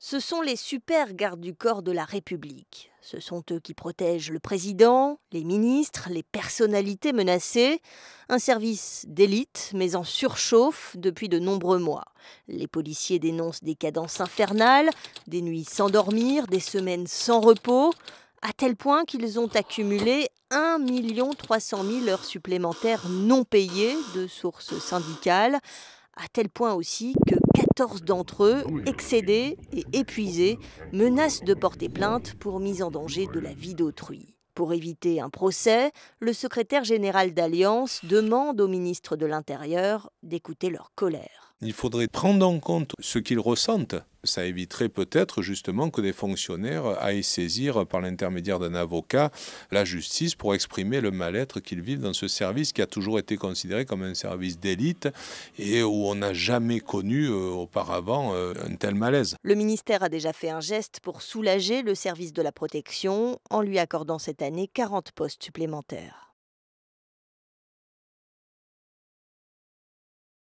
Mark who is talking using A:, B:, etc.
A: Ce sont les super gardes du corps de la République. Ce sont eux qui protègent le président, les ministres, les personnalités menacées. Un service d'élite, mais en surchauffe depuis de nombreux mois. Les policiers dénoncent des cadences infernales, des nuits sans dormir, des semaines sans repos, à tel point qu'ils ont accumulé 1,3 million 000 heures supplémentaires non payées de sources syndicales à tel point aussi que 14 d'entre eux, excédés et épuisés, menacent de porter plainte pour mise en danger de la vie d'autrui. Pour éviter un procès, le secrétaire général d'Alliance demande au ministre de l'Intérieur d'écouter leur colère.
B: Il faudrait prendre en compte ce qu'ils ressentent. Ça éviterait peut-être justement que des fonctionnaires aillent saisir par l'intermédiaire d'un avocat la justice pour exprimer le mal-être qu'ils vivent dans ce service qui a toujours été considéré comme un service d'élite et où on n'a jamais connu euh, auparavant euh, un tel malaise. Le ministère
A: a déjà fait un geste pour soulager le service de la protection en lui accordant cette année 40 postes supplémentaires.